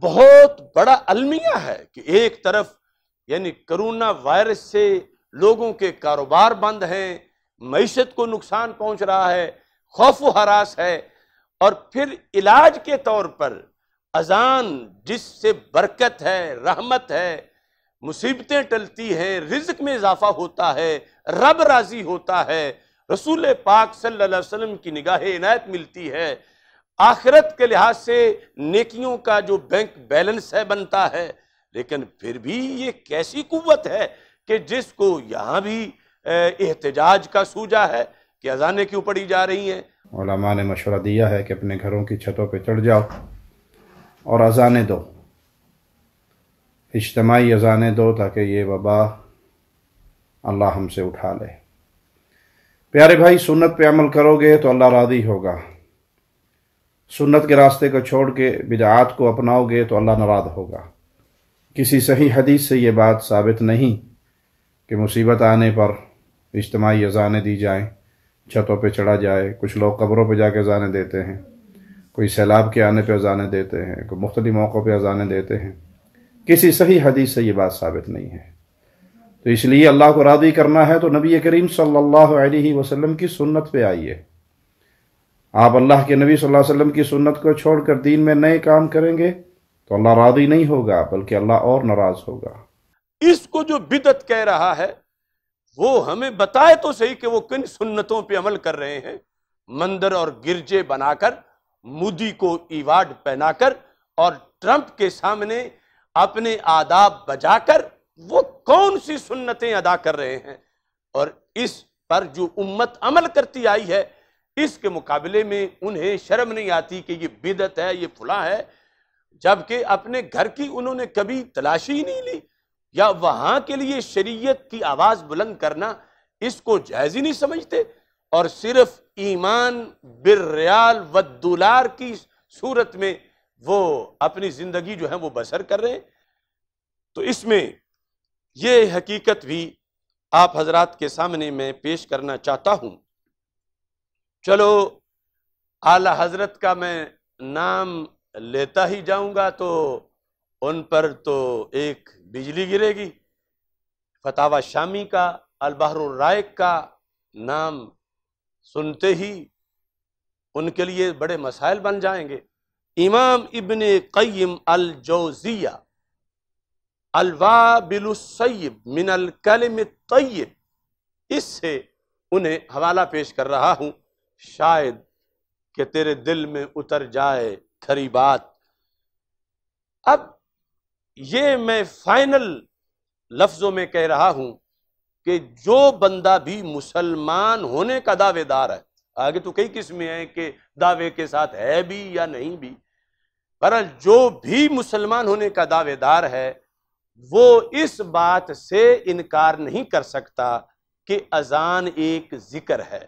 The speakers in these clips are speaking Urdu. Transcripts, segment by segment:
بہت بڑا المیہ ہے کہ ایک طرف یعنی کرونا وائرس سے لوگوں کے کاروبار بند ہیں معیشت کو نقصان پہنچ رہا ہے خوف و حراس ہے اور پھر علاج کے طور پر اذان جس سے برکت ہے رحمت ہے مصیبتیں ٹلتی ہیں رزق میں اضافہ ہوتا ہے رب راضی ہوتا ہے رسول پاک صلی اللہ علیہ وسلم کی نگاہ عنایت ملتی ہے آخرت کے لحاظ سے نیکیوں کا جو بینک بیلنس ہے بنتا ہے لیکن پھر بھی یہ کیسی قوت ہے کہ جس کو یہاں بھی احتجاج کا سوجا ہے کہ ازانے کیوں پڑی جا رہی ہیں علماء نے مشورہ دیا ہے کہ اپنے گھروں کی چھتوں پہ چڑھ جاؤ اور ازانے دو اجتماعی ازانے دو تاکہ یہ وبا اللہ ہم سے اٹھا لے پیارے بھائی سنت پہ عمل کرو گے تو اللہ راضی ہوگا سنت کے راستے کو چھوڑ کے بدعات کو اپناؤ گے تو اللہ ناراض ہوگا کسی صحیح حدیث سے یہ بات ثابت نہیں کہ مصیبت آنے پر اجتماعی اذانیں دی جائیں چھتوں پہ چڑھا جائے کچھ لوگ قبروں پہ جا کے اذانیں دیتے ہیں کوئی سیلاب کے آنے پہ اذانیں دیتے ہیں کوئی مختلف موقعوں پہ اذانیں دیتے ہیں کسی صحیح حدیث سے یہ بات ثابت نہیں ہے تو اس لیے اللہ کو راضی کرنا ہے تو نبی کریم صلی اللہ علیہ وسلم کی سنت پہ آئیے آپ اللہ کے نبی صلی اللہ علیہ وسلم کی سنت کو چھوڑ کر دین میں نئے کام کریں گے تو اللہ راضی نہیں ہوگا بلکہ اللہ اور ناراض ہوگا اس کو جو بدت کہہ رہا ہے وہ ہمیں بتائے تو صحیح کہ وہ کن سنتوں پہ عمل کر رہے ہیں مندر اور گرجے بنا کر مودی کو ایوارڈ پہنا کر اور ٹرمپ کے سامنے اپنے آداب بجا کر وہ کون سی سنتیں ادا کر رہے ہیں اور اس پر جو امت عمل کرتی آئی ہے اس کے مقابلے میں انہیں شرم نہیں آتی کہ یہ بدت ہے یہ پھلا ہے جبکہ اپنے گھر کی انہوں نے کبھی تلاشی ہی نہیں لی یا وہاں کے لیے شریعت کی آواز بلند کرنا اس کو جائز ہی نہیں سمجھتے اور صرف ایمان برریال و دولار کی صورت میں وہ اپنی زندگی جو ہے وہ بسر کر رہے ہیں تو اس میں یہ حقیقت بھی آپ حضرات کے سامنے میں پیش کرنا چاہتا ہوں چلو اعلی حضرت کا میں نام لیتا ہی جاؤں گا تو ان پر تو ایک بجلی گرے گی فتح شامی کا البحر الرائق کا نام سنتے ہی ان کے لیے بڑے مسائل بن جائیں گے امام ابن قیم الجوزیہ الوابل السیب من الکلم الطیب اس سے انہیں حوالہ پیش کر رہا ہوں شاید کہ تیرے دل میں اتر جائے تھری بات اب یہ میں فائنل لفظوں میں کہہ رہا ہوں کہ جو بندہ بھی مسلمان ہونے کا دعوے دار ہے آگے تو کئی قسمیں ہیں کہ دعوے کے ساتھ ہے بھی یا نہیں بھی برحال جو بھی مسلمان ہونے کا دعوے دار ہے وہ اس بات سے انکار نہیں کر سکتا کہ اذان ایک ذکر ہے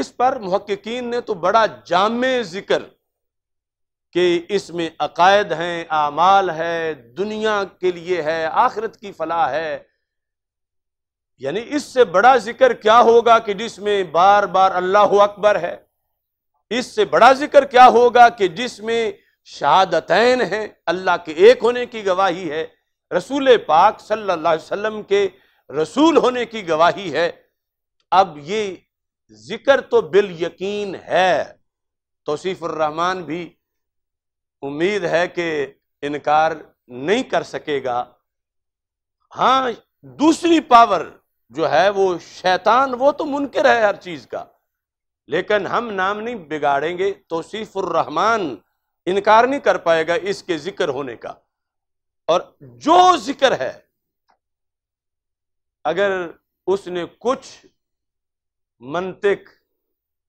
اس پر محققین نے تو بڑا جامع ذکر کہ اس میں عقائد ہیں اعمال ہے دنیا کے لیے ہے آخرت کی فلاح ہے یعنی اس سے بڑا ذکر کیا ہوگا کہ جس میں بار بار اللہ اکبر ہے اس سے بڑا ذکر کیا ہوگا کہ جس میں شہادتین ہیں اللہ کے ایک ہونے کی گواہی ہے رسول پاک صلی اللہ علیہ وسلم کے رسول ہونے کی گواہی ہے اب یہ ذکر تو بال یقین ہے توصیف الرحمان بھی امید ہے کہ انکار نہیں کر سکے گا ہاں دوسری پاور جو ہے وہ شیطان وہ تو منکر ہے ہر چیز کا لیکن ہم نام نہیں بگاڑیں گے توصیف الرحمان انکار نہیں کر پائے گا اس کے ذکر ہونے کا اور جو ذکر ہے اگر اس نے کچھ منطق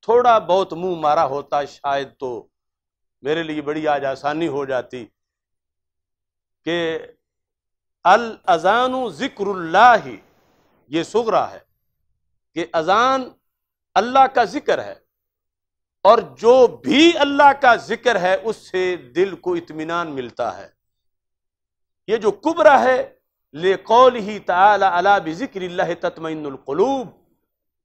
تھوڑا بہت منہ مارا ہوتا شاید تو میرے لیے بڑی آج آسانی ہو جاتی کہ الزان ذکر اللہ یہ سغرا ہے کہ اذان اللہ کا ذکر ہے اور جو بھی اللہ کا ذکر ہے اس سے دل کو اطمینان ملتا ہے یہ جو کبرا ہے لے کو اللہ بھی ذکر اللہ تطمئن القلوب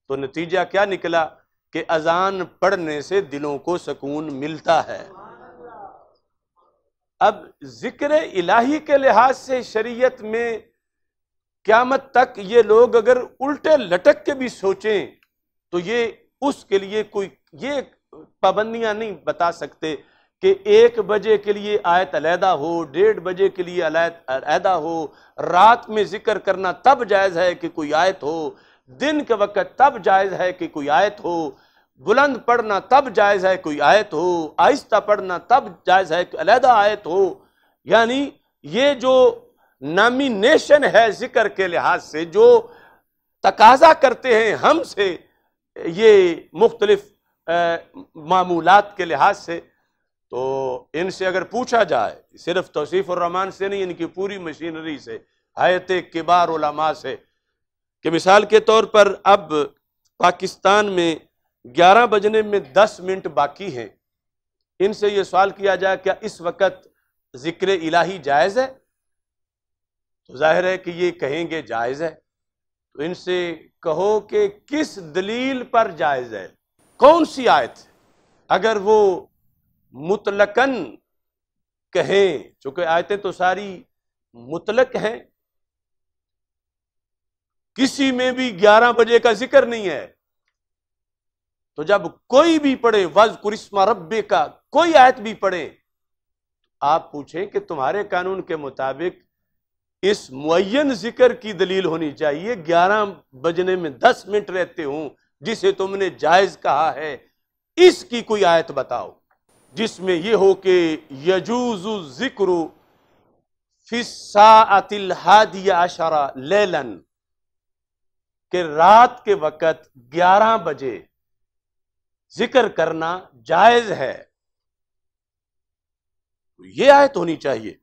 تو نتیجہ کیا نکلا کہ اذان پڑھنے سے دلوں کو سکون ملتا ہے اب ذکر الہی کے لحاظ سے شریعت میں قیامت تک یہ لوگ اگر الٹے لٹک کے بھی سوچیں تو یہ اس کے لیے کوئی یہ پابندیاں نہیں بتا سکتے کہ ایک بجے کے لیے آیت علیحدہ ہو ڈیڑھ بجے کے لیے علیحدہ ہو رات میں ذکر کرنا تب جائز ہے کہ کوئی آیت ہو دن کے وقت تب جائز ہے کہ کوئی آیت ہو بلند پڑھنا تب جائز ہے کوئی آیت ہو آہستہ پڑھنا تب جائز ہے کہ علیحدہ آیت ہو یعنی یہ جو نامینیشن ہے ذکر کے لحاظ سے جو تقاضا کرتے ہیں ہم سے یہ مختلف معمولات کے لحاظ سے تو ان سے اگر پوچھا جائے صرف توصیف الرحمان سے نہیں ان کی پوری مشینری سے حیت کبار علماء سے کہ مثال کے طور پر اب پاکستان میں گیارہ بجنے میں دس منٹ باقی ہیں ان سے یہ سوال کیا جائے کیا اس وقت ذکر الہی جائز ہے تو ظاہر ہے کہ یہ کہیں گے جائز ہے تو ان سے کہو کہ کس دلیل پر جائز ہے کون سی آیت اگر وہ مطلقاً کہیں چونکہ آیتیں تو ساری مطلق ہیں کسی میں بھی گیارہ بجے کا ذکر نہیں ہے تو جب کوئی بھی پڑھے وز کرسما ربے کا کوئی آیت بھی پڑھے آپ پوچھیں کہ تمہارے قانون کے مطابق اس معین ذکر کی دلیل ہونی چاہیے گیارہ بجنے میں دس منٹ رہتے ہوں جسے تم نے جائز کہا ہے اس کی کوئی آیت بتاؤ جس میں یہ ہو کہ یجوز ذکر لیلن کہ رات کے وقت گیارہ بجے ذکر کرنا جائز ہے یہ آیت ہونی چاہیے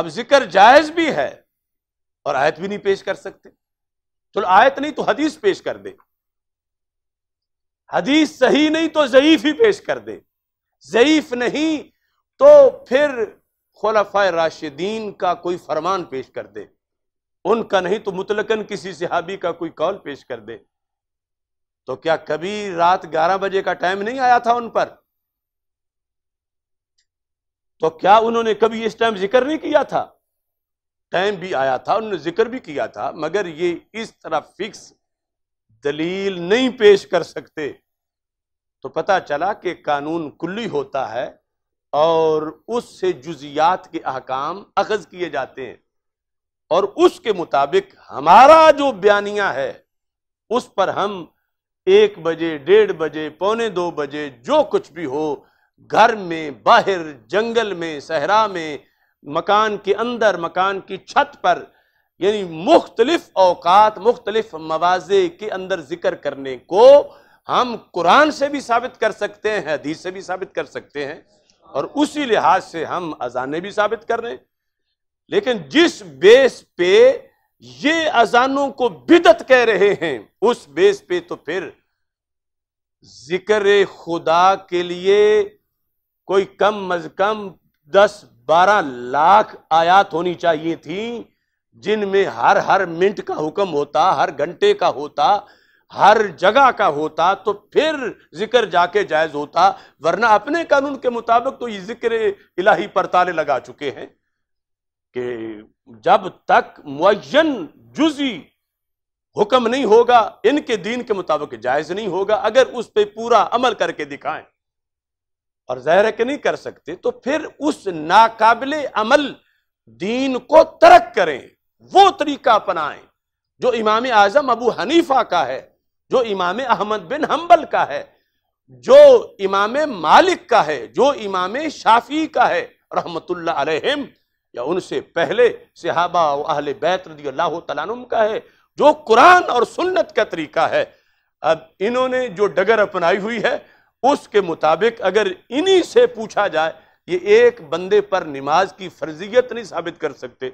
اب ذکر جائز بھی ہے اور آیت بھی نہیں پیش کر سکتے چلو آیت نہیں تو حدیث پیش کر دے حدیث صحیح نہیں تو ضعیف ہی پیش کر دے ضعیف نہیں تو پھر خلاف راشدین کا کوئی فرمان پیش کر دے ان کا نہیں تو مطلقاً کسی صحابی کا کوئی کال پیش کر دے تو کیا کبھی رات گیارہ بجے کا ٹائم نہیں آیا تھا ان پر تو کیا انہوں نے کبھی اس ٹائم ذکر نہیں کیا تھا ٹائم بھی آیا تھا انہوں نے ذکر بھی کیا تھا مگر یہ اس طرح فکس دلیل نہیں پیش کر سکتے تو پتا چلا کہ قانون کلی ہوتا ہے اور اس سے جزیات کے احکام اخذ کیے جاتے ہیں اور اس کے مطابق ہمارا جو بیانیاں ہے اس پر ہم ایک بجے ڈیڑھ بجے پونے دو بجے جو کچھ بھی ہو گھر میں باہر جنگل میں صحرا میں مکان کے اندر مکان کی چھت پر یعنی مختلف اوقات مختلف موازے کے اندر ذکر کرنے کو ہم قرآن سے بھی ثابت کر سکتے ہیں حدیث سے بھی ثابت کر سکتے ہیں اور اسی لحاظ سے ہم اذانے بھی ثابت کر رہے ہیں لیکن جس بیس پہ یہ ازانوں کو بدت کہہ رہے ہیں اس بیس پہ تو پھر ذکر خدا کے لیے کوئی کم از کم دس بارہ لاکھ آیات ہونی چاہیے تھی جن میں ہر ہر منٹ کا حکم ہوتا ہر گھنٹے کا ہوتا ہر جگہ کا ہوتا تو پھر ذکر جا کے جائز ہوتا ورنہ اپنے قانون کے مطابق تو یہ ذکر الہی پرتالے لگا چکے ہیں کہ جب تک معین جزی حکم نہیں ہوگا ان کے دین کے مطابق جائز نہیں ہوگا اگر اس پہ پورا عمل کر کے دکھائیں اور ظاہر ہے کہ نہیں کر سکتے تو پھر اس ناقابل عمل دین کو ترک کریں وہ طریقہ اپنائیں جو امام اعظم ابو حنیفہ کا ہے جو امام احمد بن حنبل کا ہے جو امام مالک کا ہے جو امام شافی کا ہے رحمت اللہ علیہم یا ان سے پہلے صحابہ و اہل بیت رضی اللہ تعالیٰ عنہ کا ہے جو قرآن اور سنت کا طریقہ ہے اب انہوں نے جو ڈگر اپنائی ہوئی ہے اس کے مطابق اگر انہی سے پوچھا جائے یہ ایک بندے پر نماز کی فرضیت نہیں ثابت کر سکتے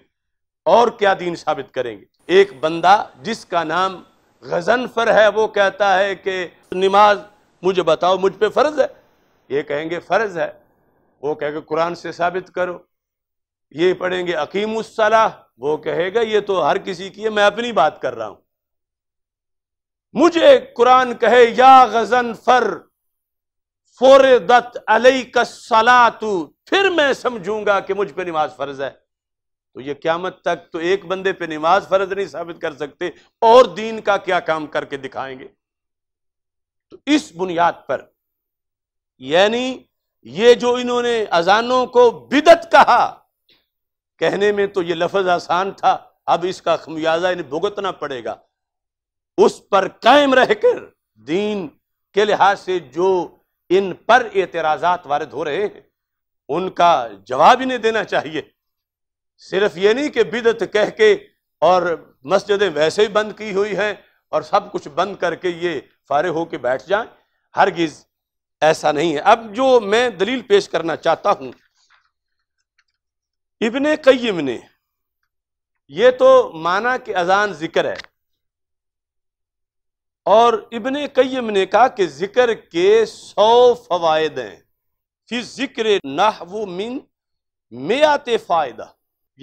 اور کیا دین ثابت کریں گے ایک بندہ جس کا نام غزنفر ہے وہ کہتا ہے کہ نماز مجھے بتاؤ مجھ پہ فرض ہے یہ کہیں گے فرض ہے وہ کہے کہ قرآن سے ثابت کرو یہ پڑھیں گے عقیم الصلاح وہ کہے گا یہ تو ہر کسی کی ہے میں اپنی بات کر رہا ہوں مجھے قرآن کہے یا غزن فر پھر میں سمجھوں گا کہ مجھ پہ نماز فرض ہے تو یہ قیامت تک تو ایک بندے پہ نماز فرض نہیں ثابت کر سکتے اور دین کا کیا کام کر کے دکھائیں گے تو اس بنیاد پر یعنی یہ جو انہوں نے اذانوں کو بدت کہا کہنے میں تو یہ لفظ آسان تھا اب اس کا خمیازہ انہیں یعنی بھگتنا پڑے گا اس پر قائم رہ کر دین کے لحاظ سے جو ان پر اعتراضات وارد ہو رہے ہیں ان کا جواب انہیں دینا چاہیے صرف یہ نہیں کہ بدت کہہ کے اور مسجدیں ویسے ہی بند کی ہوئی ہیں اور سب کچھ بند کر کے یہ فارغ ہو کے بیٹھ جائیں ہرگز ایسا نہیں ہے اب جو میں دلیل پیش کرنا چاہتا ہوں ابن قیم نے یہ تو مانا کہ اذان ذکر ہے اور ابن قیم نے کہا کہ ذکر کے سو فوائد ہیں فی ذکر نحو من میات فائدہ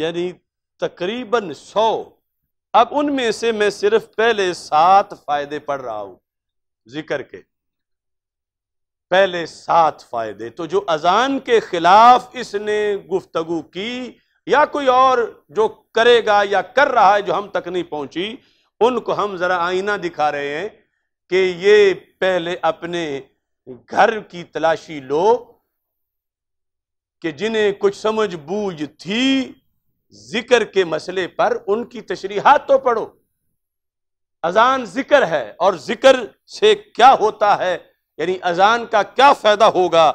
یعنی تقریباً سو اب ان میں سے میں صرف پہلے سات فائدے پڑھ رہا ہوں ذکر کے پہلے سات فائدے تو جو اذان کے خلاف اس نے گفتگو کی یا کوئی اور جو کرے گا یا کر رہا ہے جو ہم تک نہیں پہنچی ان کو ہم ذرا آئینہ دکھا رہے ہیں کہ یہ پہلے اپنے گھر کی تلاشی لو کہ جنہیں کچھ سمجھ بوجھ تھی ذکر کے مسئلے پر ان کی تشریحات تو پڑھو اذان ذکر ہے اور ذکر سے کیا ہوتا ہے یعنی ازان کا کیا فائدہ ہوگا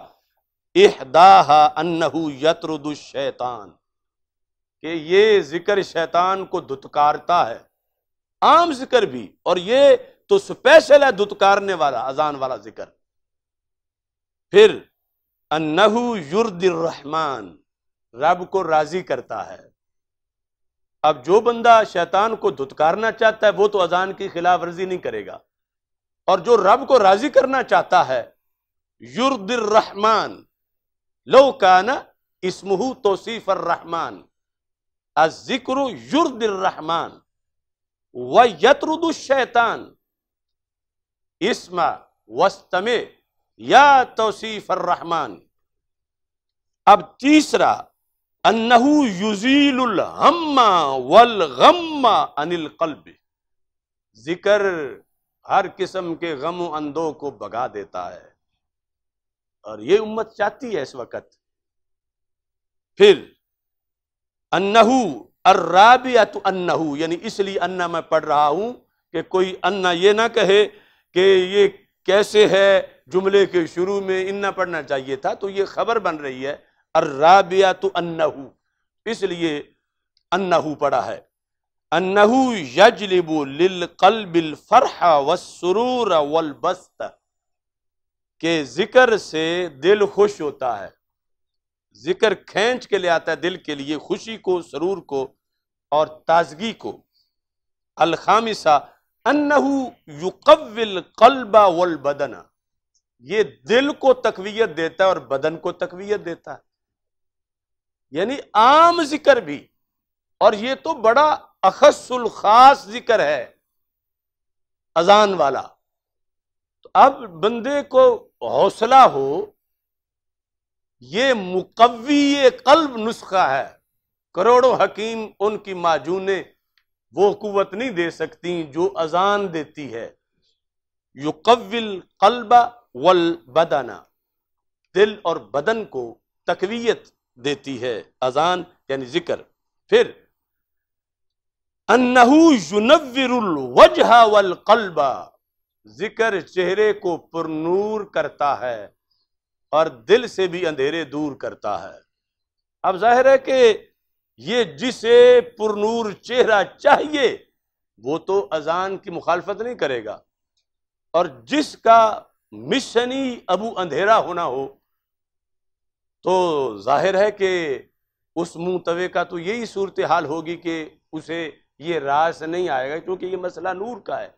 احداہا انہو یترد الشیطان کہ یہ ذکر شیطان کو دھتکارتا ہے عام ذکر بھی اور یہ تو سپیشل ہے دھتکارنے والا اذان والا ذکر پھر انہو یرد الرحمن رب کو راضی کرتا ہے اب جو بندہ شیطان کو دھتکارنا چاہتا ہے وہ تو ازان کی خلاف ورزی نہیں کرے گا اور جو رب کو راضی کرنا چاہتا ہے یرد الرحمن لو کانا اسمہ توصیف الرحمن الذکر یرد الرحمن ویترد الشیطان اسم وستم یا توصیف الرحمن اب تیسرا انہو یزیل الہم والغم عن القلب ذکر ہر قسم کے غم و اندوں کو بگا دیتا ہے اور یہ امت چاہتی ہے اس وقت پھر انہو الرابیت انہو یعنی اس لیے انا میں پڑھ رہا ہوں کہ کوئی انا یہ نہ کہے کہ یہ کیسے ہے جملے کے شروع میں انا پڑھنا چاہیے تھا تو یہ خبر بن رہی ہے الرابیت انہو اس لیے انہو پڑھا ہے انہو یجلب للقلب الفرح والسرور والبست کہ ذکر سے دل خوش ہوتا ہے ذکر کھینچ کے لے آتا ہے دل کے لیے خوشی کو سرور کو اور تازگی کو الخامسہ انہو یو قلب والبدن یہ دل کو تقویت دیتا ہے اور بدن کو تقویت دیتا ہے یعنی عام ذکر بھی اور یہ تو بڑا اخص الخاص ذکر ہے اذان والا تو اب بندے کو حوصلہ ہو یہ مقوی قلب نسخہ ہے کروڑوں حکیم ان کی ماجونے وہ قوت نہیں دے سکتی جو اذان دیتی ہے یقوی قلب و دل اور بدن کو تقویت دیتی ہے اذان یعنی ذکر پھر انہو ینور الوجہ والقلب ذکر چہرے کو پرنور کرتا ہے اور دل سے بھی اندھیرے دور کرتا ہے اب ظاہر ہے کہ یہ جسے پرنور چہرہ چاہیے وہ تو اذان کی مخالفت نہیں کرے گا اور جس کا مشنی ابو اندھیرا ہونا ہو تو ظاہر ہے کہ اس منتوے کا تو یہی صورتحال ہوگی کہ اسے یہ راز نہیں آئے گا کیونکہ یہ مسئلہ نور کا ہے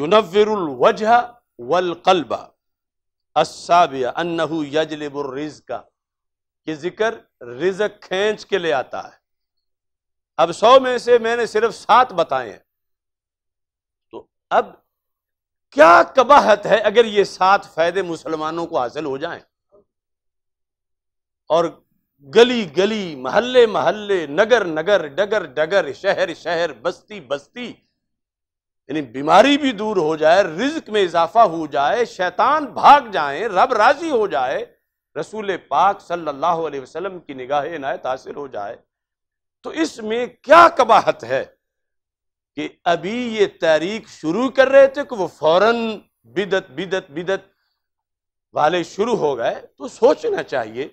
یُنَوِّرُ الْوَجْحَ وَالْقَلْبَ السَّابِعَ أَنَّهُ يَجْلِبُ الرِّزْقَ کہ ذکر رزق کھینچ کے لے آتا ہے اب سو میں سے میں نے صرف سات بتائے ہیں تو اب کیا کباہت ہے اگر یہ سات فائدے مسلمانوں کو حاصل ہو جائیں اور گلی گلی محلے محلے نگر نگر ڈگر ڈگر شہر شہر بستی بستی یعنی بیماری بھی دور ہو جائے رزق میں اضافہ ہو جائے شیطان بھاگ جائیں رب راضی ہو جائے رسول پاک صلی اللہ علیہ وسلم کی نگاہ عنایت حاصل ہو جائے تو اس میں کیا کباہت ہے کہ ابھی یہ تحریک شروع کر رہے تھے کہ وہ فوراً بدت بدت بدت والے شروع ہو گئے تو سوچنا چاہیے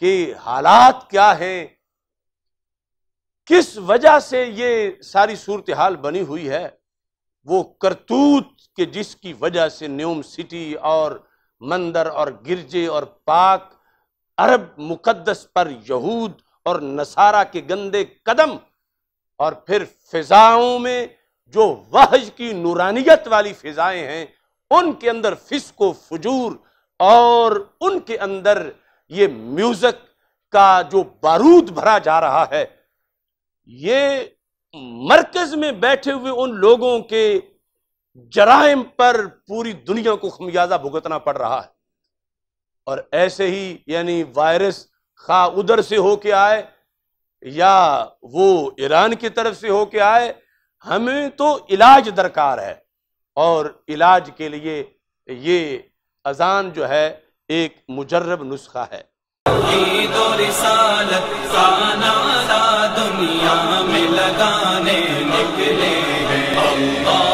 کہ حالات کیا ہیں کس وجہ سے یہ ساری صورتحال بنی ہوئی ہے وہ کرتوت کہ جس کی وجہ سے نیوم سٹی اور مندر اور گرجے اور پاک عرب مقدس پر یہود اور نصارہ کے گندے قدم اور پھر فضاؤں میں جو وحج کی نورانیت والی فضائیں ہیں ان کے اندر فسق و فجور اور ان کے اندر یہ میوزک کا جو بارود بھرا جا رہا ہے یہ مرکز میں بیٹھے ہوئے ان لوگوں کے جرائم پر پوری دنیا کو خمیازہ بھگتنا پڑ رہا ہے اور ایسے ہی یعنی وائرس خواہ ادھر سے ہو کے آئے یا وہ ایران کی طرف سے ہو کے آئے ہمیں تو علاج درکار ہے اور علاج کے لیے یہ اذان جو ہے ایک مجرب نسخہ ہے دنیا میں لگانے نکلے ہیں اللہ